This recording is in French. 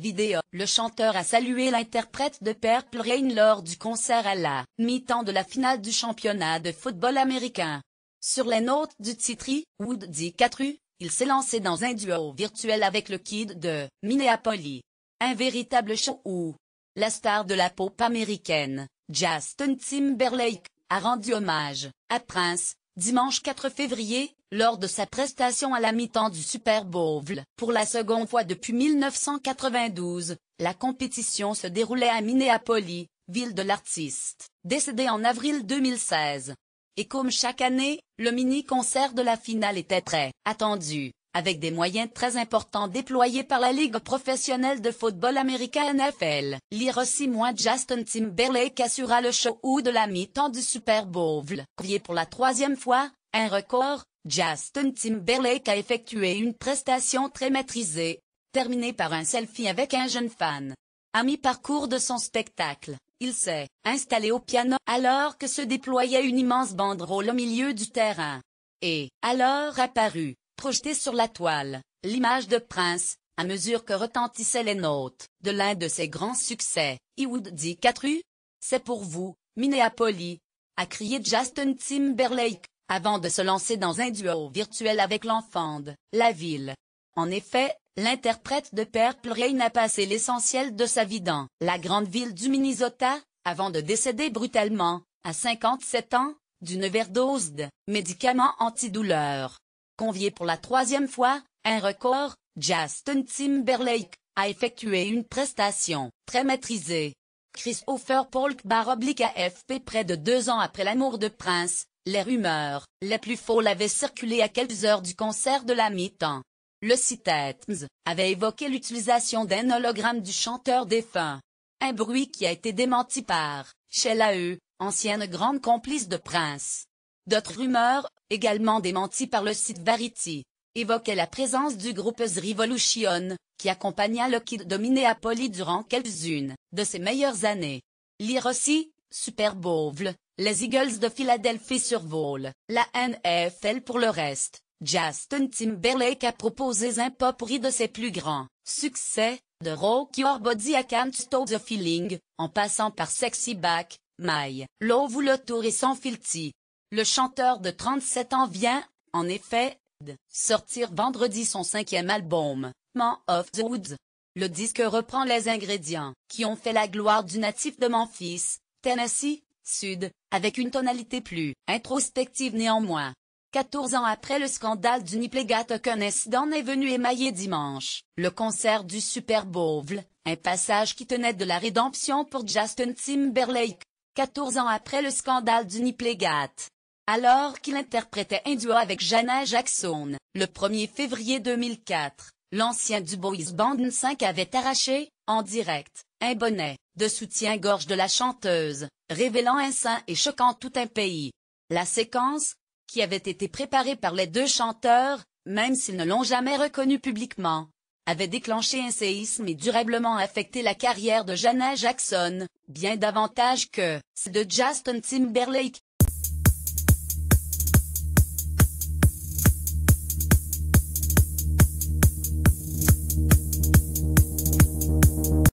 Vidéo Le chanteur a salué l'interprète de Purple Rain lors du concert à la mi-temps de la finale du championnat de football américain. Sur les notes du titre Woody U, il s'est lancé dans un duo virtuel avec le Kid de Minneapolis. Un véritable show où la star de la pop américaine, Justin Timberlake, a rendu hommage à Prince, dimanche 4 février, lors de sa prestation à la mi-temps du Super Bowl. Pour la seconde fois depuis 1992, la compétition se déroulait à Minneapolis, ville de l'artiste, décédé en avril 2016. Et comme chaque année, le mini-concert de la finale était très attendu avec des moyens très importants déployés par la Ligue professionnelle de football américain NFL. mois Justin Timberlake assura le show de la mi-temps du Super Bowl. Pour la troisième fois, un record, Justin Timberlake a effectué une prestation très maîtrisée, terminée par un selfie avec un jeune fan. A mi-parcours de son spectacle, il s'est installé au piano alors que se déployait une immense banderole au milieu du terrain. Et alors apparut Projeté sur la toile, l'image de Prince, à mesure que retentissaient les notes, de l'un de ses grands succès, I Would Dit 4 C'est pour vous, Minneapolis, a crié Justin Timberlake, avant de se lancer dans un duo virtuel avec l'enfant de la ville. En effet, l'interprète de Purple Rain a passé l'essentiel de sa vie dans la grande ville du Minnesota, avant de décéder brutalement, à 57 ans, d'une overdose de médicaments antidouleurs. Convié pour la troisième fois, un record, Justin Timberlake a effectué une prestation très maîtrisée. Christopher Polk baroblique AFP près de deux ans après l'amour de Prince, les rumeurs les plus folles avaient circulé à quelques heures du concert de la mi-temps. Le site avait évoqué l'utilisation d'un hologramme du chanteur défunt. Un bruit qui a été démenti par Sheila E., ancienne grande complice de Prince. D'autres rumeurs, également démenties par le site Varity, évoquaient la présence du groupe The Revolution, qui accompagna le Kid de Minneapolis durant quelques-unes de ses meilleures années. Lire aussi, Super Bowl, les Eagles de Philadelphie survolent la NFL pour le reste. Justin Timberlake a proposé un pop pourri de ses plus grands succès, de Rock Your Body à Can't Stop the Feeling, en passant par Sexy Back, My Love ou Le Tour et Son Filty. Le chanteur de 37 ans vient, en effet, de sortir vendredi son cinquième album, Man of the Woods. Le disque reprend les ingrédients qui ont fait la gloire du natif de Memphis, Tennessee, Sud, avec une tonalité plus introspective néanmoins. 14 ans après le scandale du Nipplegate qu'un incident est venu émailler dimanche, le concert du Super Bowl, un passage qui tenait de la rédemption pour Justin Timberlake. 14 ans après le scandale du Nipplegate, alors qu'il interprétait un duo avec Jana Jackson. Le 1er février 2004, l'ancien du Boys Band 5 avait arraché, en direct, un bonnet de soutien-gorge de la chanteuse, révélant un sein et choquant tout un pays. La séquence, qui avait été préparée par les deux chanteurs, même s'ils ne l'ont jamais reconnu publiquement, avait déclenché un séisme et durablement affecté la carrière de Janet Jackson, bien davantage que celle de Justin Timberlake,